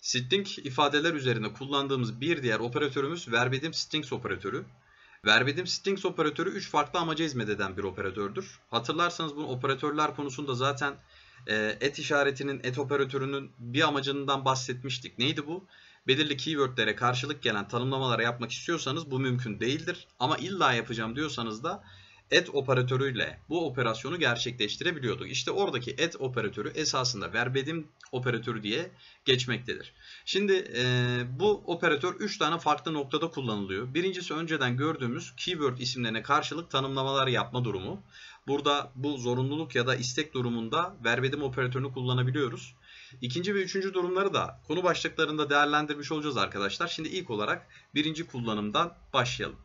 String ifadeler üzerinde kullandığımız bir diğer operatörümüz verbatim strings operatörü. Verbatim strings operatörü 3 farklı amaca hizmet eden bir operatördür. Hatırlarsanız bunu operatörler konusunda zaten e, et işaretinin, et operatörünün bir amacından bahsetmiştik. Neydi bu? Belirli keywordlere karşılık gelen tanımlamalara yapmak istiyorsanız bu mümkün değildir. Ama illa yapacağım diyorsanız da et operatörüyle bu operasyonu gerçekleştirebiliyorduk. İşte oradaki et operatörü esasında verbedim operatörü diye geçmektedir. Şimdi e, bu operatör 3 tane farklı noktada kullanılıyor. Birincisi önceden gördüğümüz keyword isimlerine karşılık tanımlamalar yapma durumu. Burada bu zorunluluk ya da istek durumunda verbedim operatörünü kullanabiliyoruz. İkinci ve üçüncü durumları da konu başlıklarında değerlendirmiş olacağız arkadaşlar. Şimdi ilk olarak birinci kullanımdan başlayalım.